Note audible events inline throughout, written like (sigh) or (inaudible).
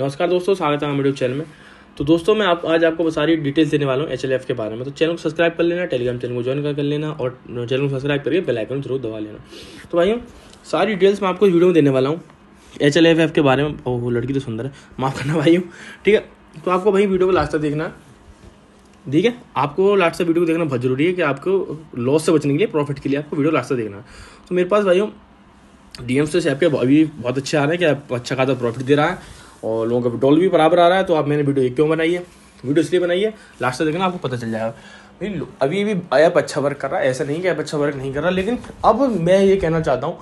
नमस्कार दोस्तों स्वागत है वीडियो चैनल में तो दोस्तों मैं आप आज आपको सारी डिटेल्स देने वाला हूँ एच के बारे में तो चैनल को सब्सक्राइब कर लेना टेलीग्राम चैनल को ज्वाइन कर लेना और चैनल को सब्सक्राइब करके बेल आइकन जरूर दबा लेना तो भाई सारी डिटेल्स मैं आपको वीडियो में देने वाला हूँ एच के बारे में ओह लड़की तो सुंदर है माफ़ करना भाई ठीक है तो आपको भाई वीडियो को लास्ट तक देखना ठीक है आपको लास्ट से वीडियो को देखना बहुत जरूरी है कि आपको लॉस से बचने के लिए प्रॉफिट के लिए आपको वीडियो लास्ट से देखना तो मेरे पास भाई डी एम से आपके अभी बहुत अच्छे आ रहे हैं कि आप अच्छा खासा प्रॉफिट दे रहा है और लोगों का डॉल भी बराबर आ रहा है तो आप मैंने वीडियो क्यों बनाई है वीडियो इसलिए बनाई है लास्ट तक देखना आपको पता चल जाएगा भाई अभी भी ऐप अच्छा वर्क कर रहा है ऐसा नहीं कि ऐप अच्छा वर्क नहीं कर रहा लेकिन अब मैं ये कहना चाहता हूँ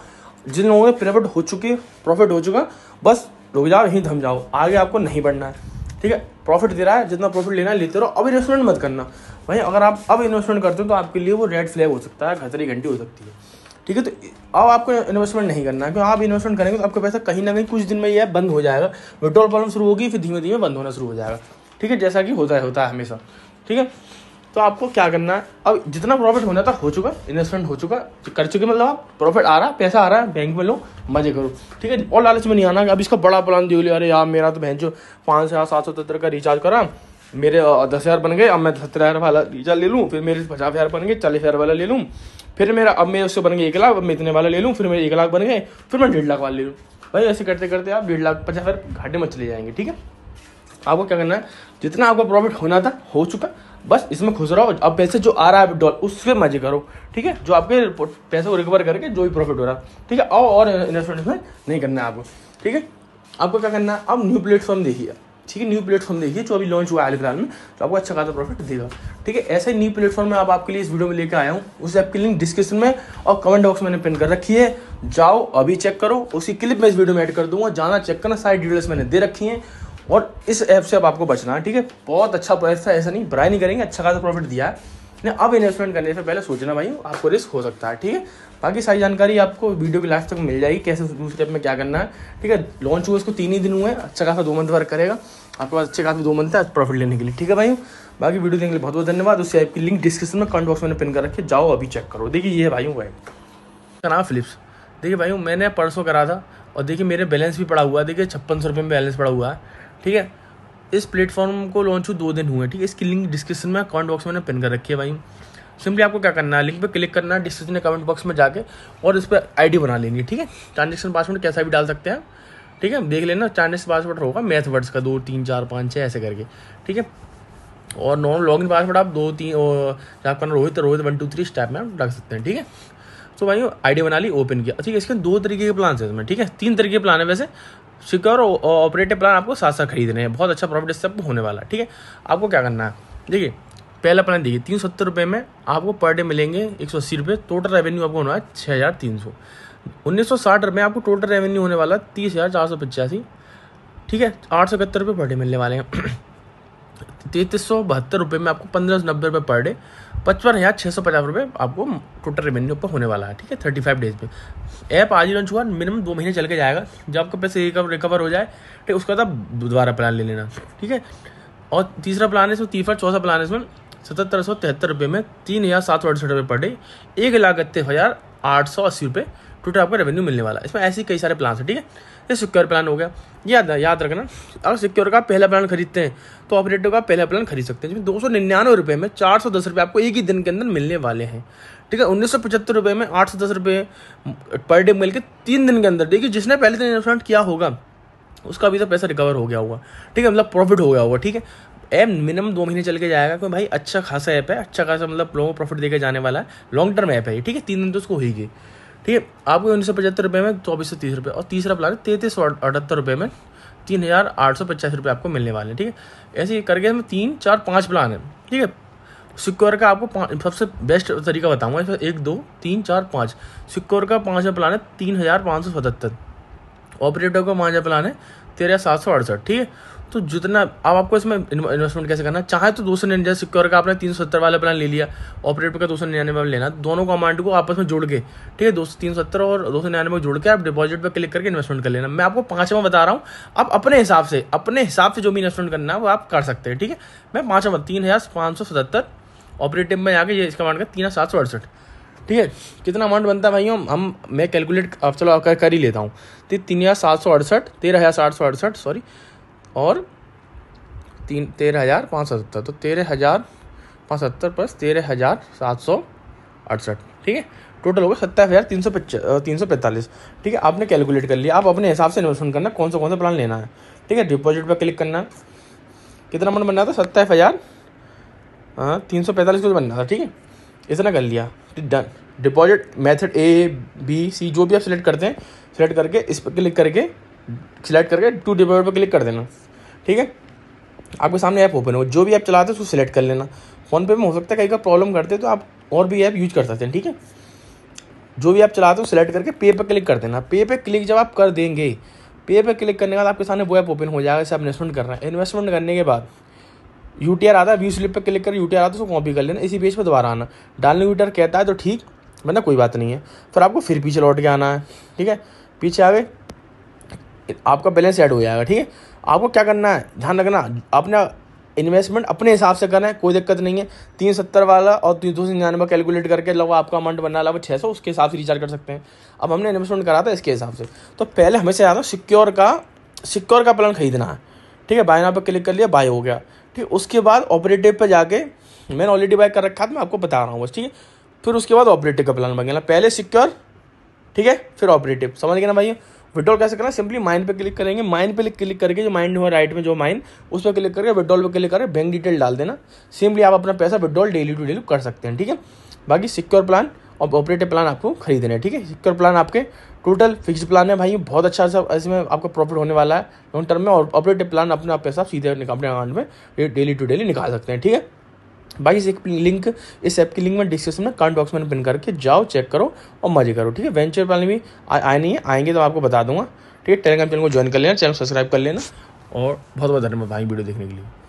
जिन लोगों के प्रॉफिट हो चुके प्रॉफिट हो चुका बस रुक जाओ यहीं धम जाओ आगे आपको नहीं बढ़ना है ठीक है प्रॉफिट दे रहा है जितना प्रॉफिट लेना है लेते रहो अब इन्वेस्टमेंट मत करना वहीं अगर आप अब इन्वेस्टमेंट करते हो तो आपके लिए वो रेड फ्लैग हो सकता है खतरी घंटी हो सकती है ठीक है तो अब आपको इन्वेस्टमेंट नहीं करना है क्योंकि आप इन्वेस्टमेंट करेंगे तो आपका पैसा कहीं ना कहीं कुछ दिन में यह बंद हो जाएगा विड्रॉल प्रॉब्लम शुरू होगी फिर धीमे धीमे बंद होना शुरू हो जाएगा ठीक है जैसा कि होता है होता है हमेशा ठीक है तो आपको क्या करना है अब जितना प्रॉफिट होना था हो चुका इन्वेस्टमेंट हो चुका कर चुके मतलब आप प्रॉफिट आ रहा है पैसा आ रहा है बैंक में लो मजे करो ठीक है और लालच में नहीं आना अब इसका बड़ा प्लान दियो अरे यार मेरा तो भैन जो पाँच सौ सात सौ सत्तर का रिचार्ज करा मेरे दस हज़ार बन गए अब मैं सत्रह हज़ार वाला रिचार्ज ले लूँ फिर मेरे पचास हज़ार बन गए चालीस हज़ार वाला ले लूँ फिर मेरा अब मैं उससे बन गए एक लाख अब मैं इतने वाला ले लूँ फिर मेरे एक लाख बन गए फिर मैं डेढ़ लाख वाला ले लूँ भाई ऐसे करते करते आप डेढ़ लाख पचास हज़ार घाटे में चले जाएंगे ठीक है आपको क्या करना है जितना आपका प्रॉफिट होना था हो चुका बस इसमें खुश रहो अब पैसे जो आ रहा है डॉल पर मजे करो ठीक है जो आपके पैसे को रिकवर करके जो भी प्रॉफिट हो रहा है ठीक है और इन्वेस्टमेंट इसमें नहीं करना है आपको ठीक है आपको क्या करना है आप न्यू प्लेटफॉर्म देखिए ठीक है न्यू प्लेटफॉर्म देखिए जो अभी लॉन्च हुआ है एलिग्राम में तो आपको अच्छा खासा प्रॉफिट देगा ठीक है ऐसा ही न्यू प्लेटफॉर्म में आप आपके लिए इस वीडियो में लेकर आया हूँ उस ऐप की लिंक डिस्क्रिप्शन में और कमेंट बॉक्स में मैंने पिन कर रखी है जाओ अभी चेक करो उसी क्लिप में इस वीडियो में एड कर दूंगा जाना चेक करना सारी डिटेल्स मैंने दे रखी है और इस ऐप से अब आप आपको बचना है ठीक है बहुत अच्छा प्रोडक्ट था ऐसा नहीं ब्राई नहीं करेंगे अच्छा खासा प्रॉफिट दिया है ने अब इन्वेस्टमेंट करने से पहले सोचना भाई आपको रिस्क हो सकता है ठीक है बाकी सारी जानकारी आपको वीडियो की लास्ट तक मिल जाएगी कैसे दूसरे स्टेप में क्या करना है ठीक है लॉन्च हुआ उसको तीन ही दिन हुए अच्छा खासा दो मंथ वर्क करेगा आपके पास अच्छे खासे दो मंथ है प्रॉफिट लेने के लिए ठीक है भाई बाकी वीडियो देखने के लिए बहुत बहुत धन्यवाद उससे ऐप की लिंक डिस्क्रिप्शन में कमेंट बॉक्स में पिन कर रखे जाओ अभी चेक करो देखिए ये भाई भाई का नाम फिलिप्स देखिए भाई मैंने परसों करा था और देखिए मेरे बैलेंस भी पड़ा हुआ है देखिए छप्पन सौ रुपये में बैलेंस पड़ा हुआ है ठीक है इस प्लेटफॉर्म को लॉन्च हुए दो दिन हुए ठीक है इसकी लिंक डिस्क्रिप्शन में कमेंट बॉक्स में मैंने पिन कर रखी है भाई सिंपली आपको क्या करना है लिंक पे क्लिक करना है डिस्क्रिप्शन या कमेंट बॉक्स में जाके और इस पर आईडी बना लेंगे ठीक है ट्रांजेक्शन पासवर्ड कैसा भी डाल सकते हैं ठीक है देख लेना ट्रांजेक्शन पासवर्ड होगा मैथ वर्ड्स का दो तीन चार पाँच छः ऐसे करके ठीक है और नॉर्मल इन पासवर्ड आप दो तीन आपका ना Rohit Rohit one two three step में आप रख सकते हैं ठीक है तो भाई आईडी बना ली ओपन किया ठीक है इसके दो तरीके के प्लान है इसमें ठीक है तीन तरीके के प्लान है वैसे सिक्योर ऑपरेटिव प्लान आपको साथ साथ खरीदने हैं बहुत अच्छा प्रॉफिट इससे आपको होने वाला है ठीक है आपको क्या करना है देखिए पहला प्लान देखिए तीन सौ सत्तर रुपये में आपको पर डे मिलेंगे एक सौ अस्सी रुपये टोटल रेवेन्यू आपको होना है छः हज़ार तीन सौ उन्नीस सौ साठ रुपये आपको टोटल रेवेन्यू होने वाला है तीस हज़ार चार सौ पचासी ठीक है आठ सौ इकहत्तर रुपये पर डे मिलने वाले हैं (clears throat) तैतीस सौ बहत्तर रुपये में आपको पंद्रह सौ नब्बे रुपये पर डे पचपन हज़ार छः सौ पचास रुपये आपको टोटल रेवेन्यू पर होने वाला है ठीक है थर्टी फाइव डेज में ऐप आज ही लॉन्च हुआ मिनिमम दो महीने चल के जाएगा जब आपका पैसे रिकवर हो जाए ठीक उसके बाद आप दोबारा प्लान ले लेना ठीक है और तीसरा प्लान है इसमें तीसरा चौथा प्लान है इसमें सतहत्तर सौ तिहत्तर रुपये में तीन हज़ार सात सौ अड़सठ रुपये पर डे एक लाख इकतीस हज़ार आठ सौ अस्सी रुपये ट्विटर आपको रेवेन्यू मिलने वाला है इसमें ऐसे कई सारे प्लान है ठीक है ये सिक्योर प्लान हो गया याद याद रखना अगर सिक्योर का पहला प्लान खरीदते हैं तो ऑपरेटर का पहला प्लान खरीद सकते हैं जिसमें दो सौ निन्यानवे रुपये में चार सौ दस रुपये आपको एक ही दिन के अंदर मिलने वाले हैं ठीक है उन्नीस सौ पचहत्तर रुपये में आठ सौ दस रुपये पर डे मिल के तीन दिन के अंदर देखिए जिसने पहले दिन इन्वेस्टमेंट किया होगा उसका अभी तो पैसा रिकवर हो गया होगा ठीक है मतलब प्रॉफिट हो गया होगा ठीक है ऐप मिनिमम दो महीने चल के जाएगा क्योंकि भाई अच्छा खासा ऐप है अच्छा खासा मतलब लोगों को प्रॉफिट देकर जाने वाला है लॉन्ग टर्म ऐप है ठीक है तीन दिन तो उसको होगी ठीक है आपको उन्नीस सौ पचहत्तर रुपये में चौबीस सौ तीस रुपये और तीसरा प्लान तैंतीस सौ अठहत्तर रुपये में तीन हज़ार आठ सौ पचास रुपये आपको मिलने वाले हैं ठीक है ऐसे करके हमें तीन चार पाँच प्लान है ठीक है सिक्योर का आपको सबसे बेस्ट तरीका बताऊंगा इसमें एक दो तीन चार पाँच सिक्योर का पाँचवा प्लान है तीन हज़ार पाँच सौ सतहत्तर ऑपरेटर को मांझा प्लान है तेरह सात सौ अड़सठ ठीक है तो जितना अब आपको इसमें इन्वेस्टमेंट कैसे करना चाहे तो दो सौ निन्यानवे सिक्योर का आपने तीन सौ सत्तर वाला प्लान ले लिया ऑपरेटर का दो सौ निन्यानवे लेना दोनों को अमाउंट को आपस में जुड़ के ठीक है दो सौ तीन सौ सत्तर और दो सौ निन्यानवे को जोड़ के आप डिपॉजिट पर क्लिक करके इन्वेस्टमेंट कर लेना मैं आपको पाँचवा बता रहा हूँ आप अपने हिसाब से अपने हिसाब से जो भी इन्वेस्टमेंट करना है वो आप कर सकते हैं ठीक है मैं पाँचवा तीन हज़ार पाँच सौ सतहत्तर ऑपरेटिव में आके ये इसका अमाउंट का तीन हज़ार सात सौ अड़सठ ठीक है कितना अमाउंट बनता है भाइयों हम मैं कैलकुलेट अब चलो कर, कर ही लेता हूँ तो तीन हज़ार सात सौ अड़सठ तेरह हज़ार सात सौ अड़सठ सॉरी और तीन तेरह हज़ार पाँच सौ सत्तर तो तेरह हज़ार पाँच सत्तर प्लस तेरह हज़ार सात सौ अड़सठ ठीक है टोटल होगा सत्ताईस हज़ार तीन सौ तीन सौ पैंतालीस ठीक है आपने कैलकुलेट कर लिया आप अपने हिसाब से इन्वेस्टमेंट करना कौन सा कौन सा प्लान लेना है ठीक है डिपॉजिट पर क्लिक करना कितना अमाउंट बनना था सत्ताईस हज़ार तीन सौ पैंतालीस को बनना था ठीक है इतना कर लिया done deposit method A B C जो भी आप सिलेक्ट करते हैं सिलेक्ट करके इस पर क्लिक करके सिलेक्ट करके टू डिपॉजिट पर क्लिक कर देना ठीक है आपके सामने ऐप ओपन हो जो भी ऐप चलाते हैं उसको सिलेक्ट कर लेना फ़ोनपे में हो सकता है कहीं का प्रॉब्लम करते हैं तो आप और भी ऐप यूज कर सकते हैं ठीक है जो भी आप चलाते हो सिलेक्ट करके पे पर क्लिक कर देना पे पर क्लिक जब आप कर देंगे पे पर क्लिक करने के बाद आपके सामने वो ऐप ओपन हो जाएगा जैसे आप इन्वेस्टमेंट कर रहे हैं इन्वेस्टमेंट करने के बाद यू टी आर आता है व्यू स्लिप पर क्लिक कर यू टी आर आता है उसको कॉपी कर लेना इसी पेज पर दोबारा आना डालने यू टी आर कहता है तो ठीक वरना कोई बात नहीं है फिर आपको फिर पीछे लौट के आना है ठीक है पीछे आवे आपका बैलेंस ऐड हो जाएगा ठीक है आपको क्या करना है ध्यान रखना अपना इन्वेस्टमेंट अपने हिसाब से करना है कोई दिक्कत नहीं है तीन सत्तर वाला और तीन दो सौ निन्यानवे कैलकुलेट करके लगभग आपका अमाउंट बनना लगभग छः सौ उसके हिसाब से रिचार्ज कर सकते हैं अब हमने इन्वेस्टमेंट करा था इसके हिसाब से तो पहले हमेशा याद हो सिक्योर का सिक्योर का प्लान खरीदना है ठीक है बाय नाव पर क्लिक कर लिया बाय हो गया फिर उसके बाद ऑपरेटिव पर जाके मैंने ऑलरेडी बाय कर रखा था मैं आपको बता रहा हूँ बस ठीक है फिर उसके बाद ऑपरेटिव का प्लान बनाना पहले सिक्योर ठीक है फिर ऑपरेटिव समझ गए ना भाई विड्रॉल कैसे करना सिंपली माइन पे क्लिक करेंगे माइन पे क्लिक करके जो माइंड हुआ राइट में जो माइन उस पर क्लिक करके विड्रॉल पे क्लिक करें बैंक डिटेल डाल देना सिंपली आप अपना पैसा विड्रॉल डेली टू डेली कर सकते हैं ठीक है बाकी सिक्योर प्लान और ऑपरेटिव प्लान आपको खरीदने हैं ठीक है सिक्योर प्लान आपके टोटल फिक्स प्लान है भाई बहुत अच्छा सा इसमें आपको प्रॉफिट होने वाला है लॉन्ग टर्म में और ऑपरेटिव प्लान अपने आप पैसा सीधे अपने अकाउंट में डेली टू डेली निकाल सकते हैं ठीक है भाई इस एक लिंक इस ऐप की लिंक में डिस्क्रिप्शन में कमेंट बॉक्स में पिन करके जाओ चेक करो और मजे करो ठीक है वेंचर प्लान भी आए नहीं है आएंगे तो आपको बता दूंगा ठीक है टेलीग्राम चैनल को ज्वाइन कर लेना चैनल सब्सक्राइब कर लेना और बहुत बहुत धन्यवाद भाई वीडियो देखने के लिए